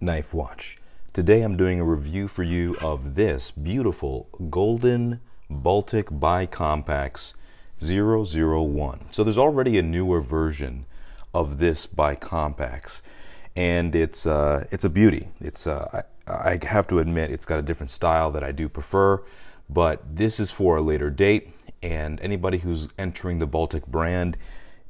knife watch. Today I'm doing a review for you of this beautiful Golden Baltic Bicompax 001. So there's already a newer version of this Bicompax and it's, uh, it's a beauty. It's, uh, I, I have to admit it's got a different style that I do prefer, but this is for a later date and anybody who's entering the Baltic brand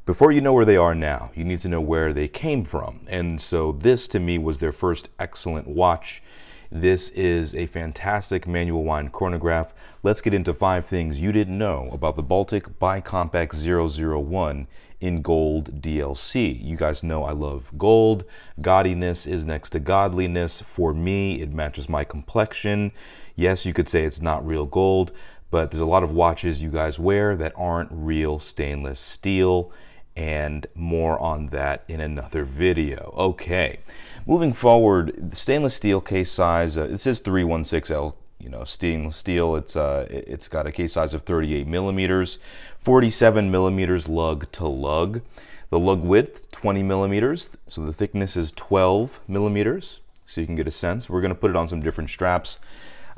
before you know where they are now, you need to know where they came from. And so this to me was their first excellent watch. This is a fantastic manual wine chronograph. Let's get into five things you didn't know about the Baltic Bicompact 001 in gold DLC. You guys know I love gold. Gaudiness is next to godliness. For me, it matches my complexion. Yes, you could say it's not real gold, but there's a lot of watches you guys wear that aren't real stainless steel and more on that in another video. Okay, moving forward, stainless steel case size, uh, it says 316L, you know, stainless steel, it's, uh, it's got a case size of 38 millimeters, 47 millimeters lug to lug. The lug width, 20 millimeters, so the thickness is 12 millimeters, so you can get a sense. We're gonna put it on some different straps.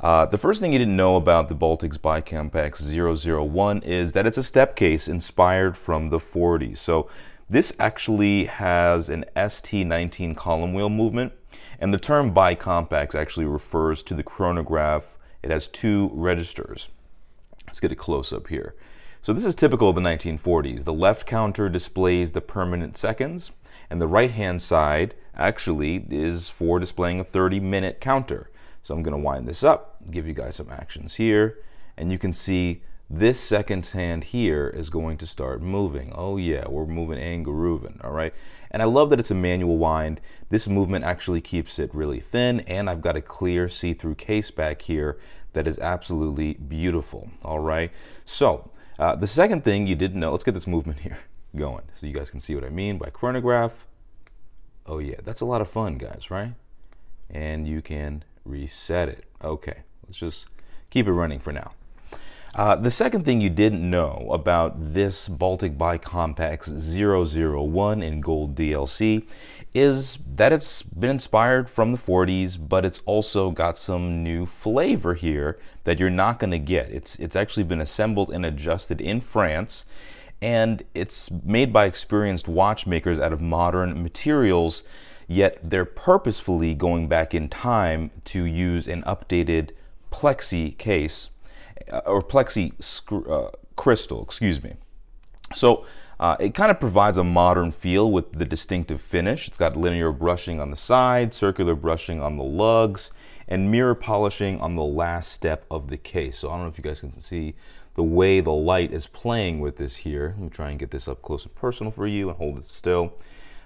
Uh, the first thing you didn't know about the Baltics Bicompax 001 is that it's a step case inspired from the 40s. So this actually has an ST19 column wheel movement, and the term bicompax actually refers to the chronograph. It has two registers. Let's get a close up here. So this is typical of the 1940s. The left counter displays the permanent seconds, and the right hand side actually is for displaying a 30 minute counter. So I'm gonna wind this up, give you guys some actions here, and you can see this second hand here is going to start moving. Oh yeah, we're moving and grooving, all right? And I love that it's a manual wind. This movement actually keeps it really thin, and I've got a clear see-through case back here that is absolutely beautiful, all right? So, uh, the second thing you didn't know, let's get this movement here going so you guys can see what I mean by chronograph. Oh yeah, that's a lot of fun, guys, right? And you can reset it. Okay, let's just keep it running for now. Uh, the second thing you didn't know about this Baltic Bicompax 001 in gold DLC is that it's been inspired from the 40s, but it's also got some new flavor here that you're not going to get. It's, it's actually been assembled and adjusted in France, and it's made by experienced watchmakers out of modern materials yet they're purposefully going back in time to use an updated plexi case uh, or plexi uh, crystal, excuse me. So uh, it kind of provides a modern feel with the distinctive finish. It's got linear brushing on the side, circular brushing on the lugs, and mirror polishing on the last step of the case. So I don't know if you guys can see the way the light is playing with this here. Let me try and get this up close and personal for you and hold it still.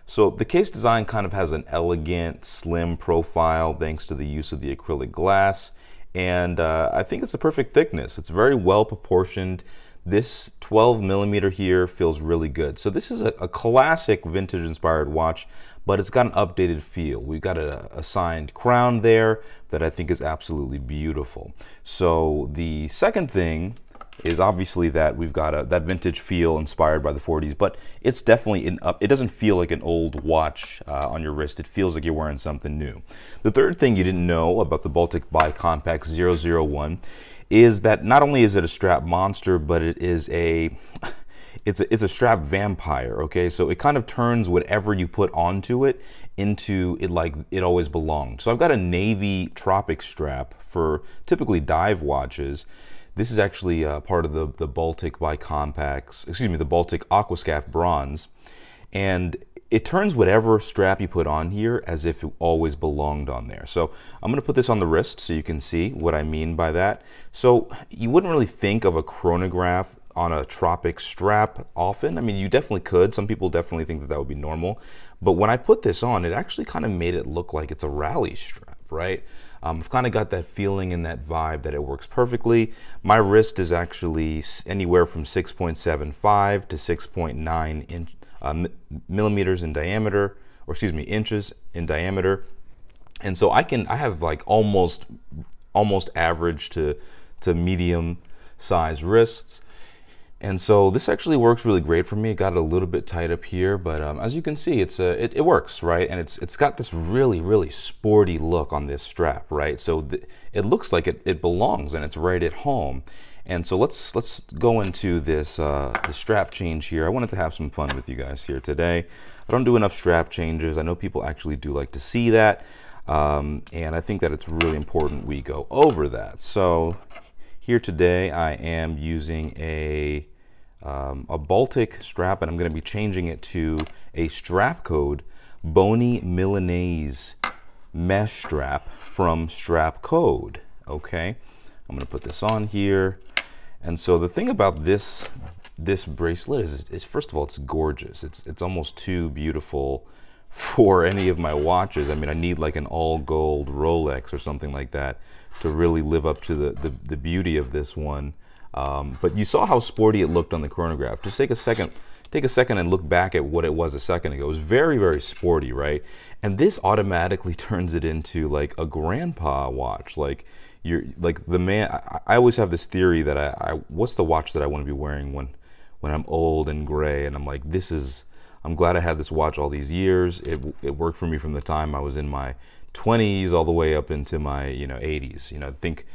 So the case design kind of has an elegant, slim profile thanks to the use of the acrylic glass. And uh, I think it's the perfect thickness. It's very well proportioned. This 12 millimeter here feels really good. So this is a, a classic vintage inspired watch, but it's got an updated feel. We've got a, a signed crown there that I think is absolutely beautiful. So the second thing is obviously that we've got a, that vintage feel inspired by the 40s, but it's definitely an up. It doesn't feel like an old watch uh, on your wrist. It feels like you're wearing something new. The third thing you didn't know about the Baltic Bi Compact 001 is that not only is it a strap monster, but it is a it's a, it's a strap vampire okay so it kind of turns whatever you put onto it into it like it always belonged so i've got a navy tropic strap for typically dive watches this is actually uh, part of the, the Baltic Bicompax, excuse me, the Baltic Aquascaf Bronze. And it turns whatever strap you put on here as if it always belonged on there. So I'm gonna put this on the wrist so you can see what I mean by that. So you wouldn't really think of a chronograph on a tropic strap often. I mean, you definitely could. Some people definitely think that that would be normal. But when I put this on, it actually kind of made it look like it's a rally strap, right? Um, I've kind of got that feeling and that vibe that it works perfectly. My wrist is actually anywhere from 6.75 to 6.9 uh, millimeters in diameter, or excuse me, inches in diameter. And so I can, I have like almost, almost average to, to medium size wrists. And so this actually works really great for me. It got it a little bit tight up here, but um, as you can see, it's a, it, it, works, right? And it's it's got this really, really sporty look on this strap, right? So it looks like it, it belongs and it's right at home. And so let's let's go into this, uh, strap change here. I wanted to have some fun with you guys here today. I don't do enough strap changes. I know people actually do like to see that. Um, and I think that it's really important we go over that. So here today I am using a um, a Baltic strap, and I'm going to be changing it to a strap code Bony Milanese mesh strap from strap code. Okay, I'm going to put this on here. And so the thing about this this bracelet is, is first of all, it's gorgeous. It's it's almost too beautiful for any of my watches. I mean, I need like an all gold Rolex or something like that to really live up to the, the, the beauty of this one. Um, but you saw how sporty it looked on the chronograph. Just take a second, take a second and look back at what it was a second ago. It was very, very sporty, right? And this automatically turns it into like a grandpa watch. Like you're like the man. I, I always have this theory that I, I what's the watch that I want to be wearing when when I'm old and gray and I'm like this is. I'm glad I had this watch all these years. It, it worked for me from the time I was in my 20s all the way up into my you know 80s. You know, I think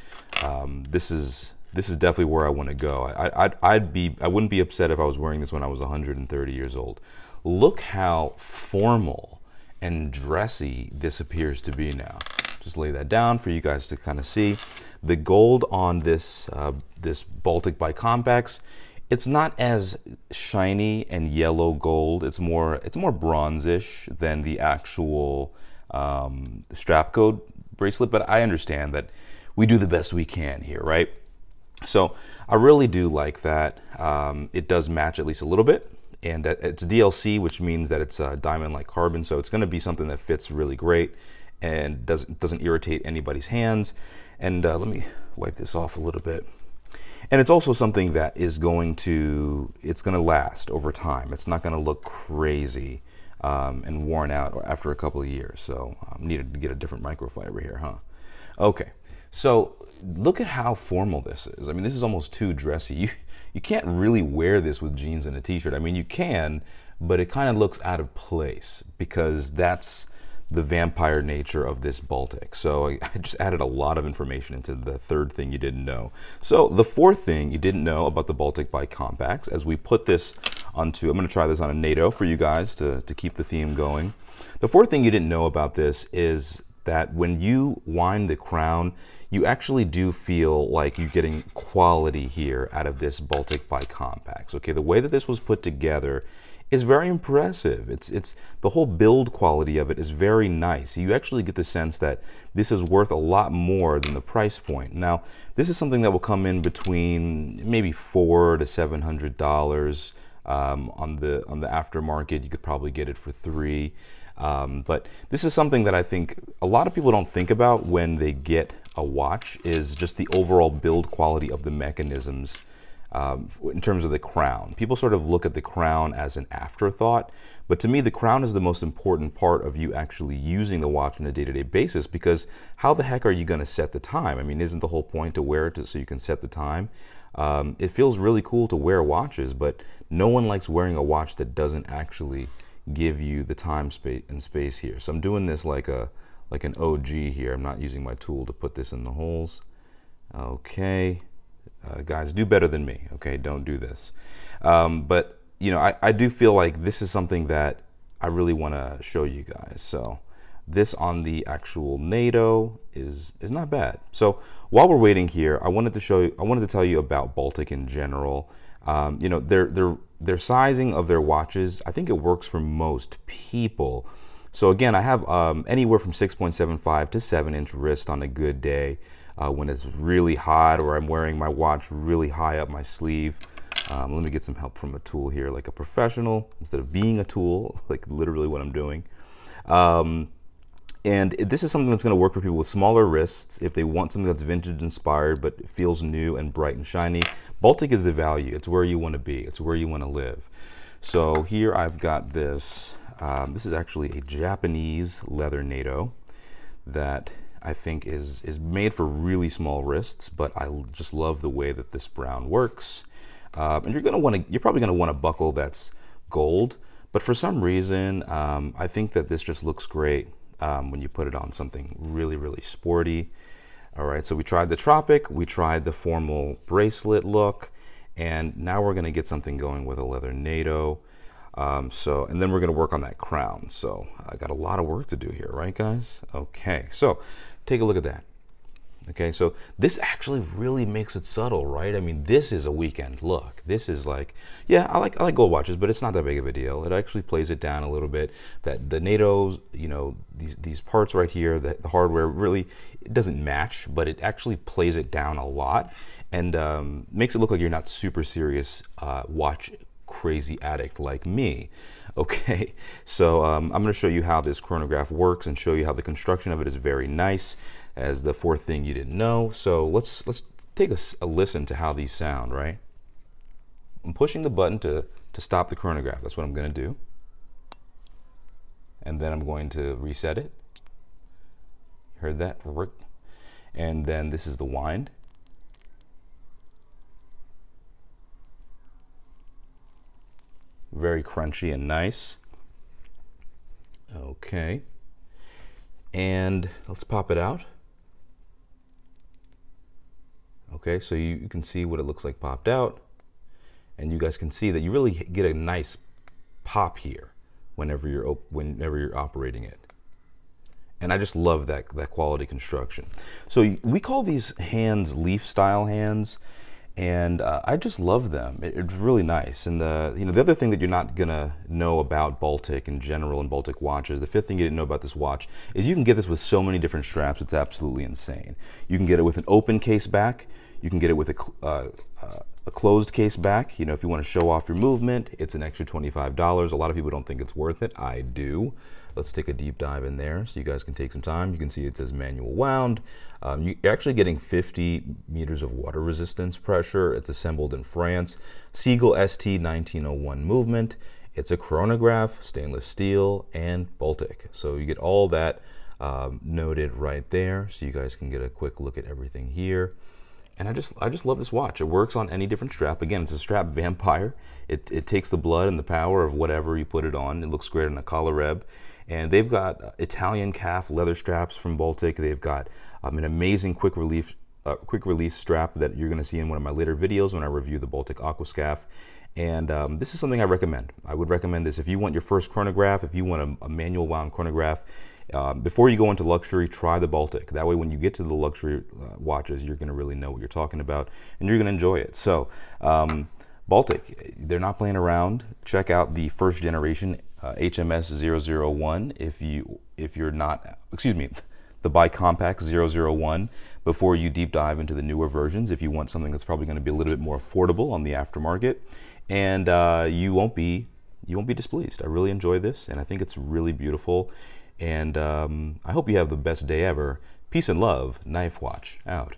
um, this is this is definitely where I want to go. I, I'd, I'd be, I wouldn't be upset if I was wearing this when I was 130 years old. Look how formal and dressy this appears to be now. Just lay that down for you guys to kind of see. The gold on this, uh, this Baltic Bicompax, it's not as shiny and yellow gold. It's more, it's more bronzish than the actual um, strap code bracelet, but I understand that we do the best we can here, right? So I really do like that. Um, it does match at least a little bit. And it's DLC, which means that it's uh, diamond-like carbon, so it's going to be something that fits really great and doesn't doesn't irritate anybody's hands. And uh, let me wipe this off a little bit. And it's also something that is going to it's going to last over time. It's not going to look crazy um, and worn out after a couple of years. So um, needed to get a different microfiber here, huh? Okay. So look at how formal this is. I mean, this is almost too dressy. You, you can't really wear this with jeans and a t-shirt. I mean, you can, but it kind of looks out of place because that's the vampire nature of this Baltic. So I, I just added a lot of information into the third thing you didn't know. So the fourth thing you didn't know about the Baltic by Compacts, as we put this onto, I'm gonna try this on a NATO for you guys to, to keep the theme going. The fourth thing you didn't know about this is that when you wind the crown, you actually do feel like you're getting quality here out of this Baltic Bicompax. Okay, the way that this was put together is very impressive. It's it's the whole build quality of it is very nice. You actually get the sense that this is worth a lot more than the price point. Now, this is something that will come in between maybe four to seven hundred dollars um, on the on the aftermarket. You could probably get it for three. Um, but this is something that I think a lot of people don't think about when they get a watch is just the overall build quality of the mechanisms um, in terms of the crown. People sort of look at the crown as an afterthought, but to me, the crown is the most important part of you actually using the watch on a day to day basis because how the heck are you going to set the time? I mean, isn't the whole point to wear it to, so you can set the time? Um, it feels really cool to wear watches, but no one likes wearing a watch that doesn't actually give you the time space and space here. So I'm doing this like a like an OG here. I'm not using my tool to put this in the holes. Okay, uh, guys, do better than me. Okay, don't do this. Um, but you know, I, I do feel like this is something that I really want to show you guys. So this on the actual NATO is is not bad. So while we're waiting here, I wanted to show you, I wanted to tell you about Baltic in general. Um, you know, their their their sizing of their watches, I think it works for most people. So again, I have um, anywhere from 6.75 to 7 inch wrist on a good day uh, when it's really hot or I'm wearing my watch really high up my sleeve. Um, let me get some help from a tool here, like a professional, instead of being a tool, like literally what I'm doing. Um, and this is something that's going to work for people with smaller wrists if they want something that's vintage inspired but feels new and bright and shiny. Baltic is the value. It's where you want to be. It's where you want to live. So here I've got this. Um, this is actually a Japanese leather NATO that I think is, is made for really small wrists, but I just love the way that this brown works. Um, and you're gonna want to, you're probably gonna want a buckle that's gold, but for some reason, um, I think that this just looks great um, when you put it on something really, really sporty. All right, so we tried the Tropic, we tried the formal bracelet look, and now we're gonna get something going with a leather NATO. Um, so, and then we're gonna work on that crown. So I got a lot of work to do here, right guys? Okay, so take a look at that. Okay, so this actually really makes it subtle, right? I mean, this is a weekend look. This is like, yeah, I like I like gold watches, but it's not that big of a deal. It actually plays it down a little bit. That the NATO's, you know, these these parts right here, the, the hardware really it doesn't match, but it actually plays it down a lot and um, makes it look like you're not super serious uh, watch crazy addict like me. Okay, so um, I'm going to show you how this chronograph works and show you how the construction of it is very nice as the fourth thing you didn't know. So let's let's take a, a listen to how these sound, right? I'm pushing the button to, to stop the chronograph. That's what I'm gonna do. And then I'm going to reset it. Heard that? And then this is the wind. Very crunchy and nice. Okay. And let's pop it out. Okay, so you, you can see what it looks like popped out. And you guys can see that you really get a nice pop here whenever you're whenever you're operating it. And I just love that, that quality construction. So we call these hands leaf style hands and uh, I just love them. It, it's really nice. And the uh, you know the other thing that you're not gonna know about Baltic in general and Baltic watches, the fifth thing you didn't know about this watch is you can get this with so many different straps. It's absolutely insane. You can get it with an open case back. You can get it with a uh, uh, a closed case back. You know if you want to show off your movement, it's an extra twenty five dollars. A lot of people don't think it's worth it. I do. Let's take a deep dive in there so you guys can take some time. You can see it says manual wound. Um, you're actually getting 50 meters of water resistance pressure. It's assembled in France. Siegel ST 1901 movement. It's a chronograph, stainless steel, and Baltic. So you get all that um, noted right there so you guys can get a quick look at everything here and I just I just love this watch. It works on any different strap. Again, it's a strap vampire. It, it takes the blood and the power of whatever you put it on. It looks great on a collar reb. And they've got uh, Italian calf leather straps from Baltic. They've got um, an amazing quick relief uh, quick release strap that you're going to see in one of my later videos when I review the Baltic Aquascaf. And um, this is something I recommend. I would recommend this if you want your first chronograph, if you want a, a manual wound chronograph, um, before you go into luxury, try the Baltic. That way, when you get to the luxury uh, watches, you're going to really know what you're talking about and you're going to enjoy it. So, um, Baltic, they're not playing around. Check out the first generation uh, HMS 001 if you if you're not excuse me the bicompact 001 before you deep dive into the newer versions if you want something that's probably going to be a little bit more affordable on the aftermarket and uh, you won't be you won't be displeased I really enjoy this and I think it's really beautiful and um, I hope you have the best day ever peace and love knife watch out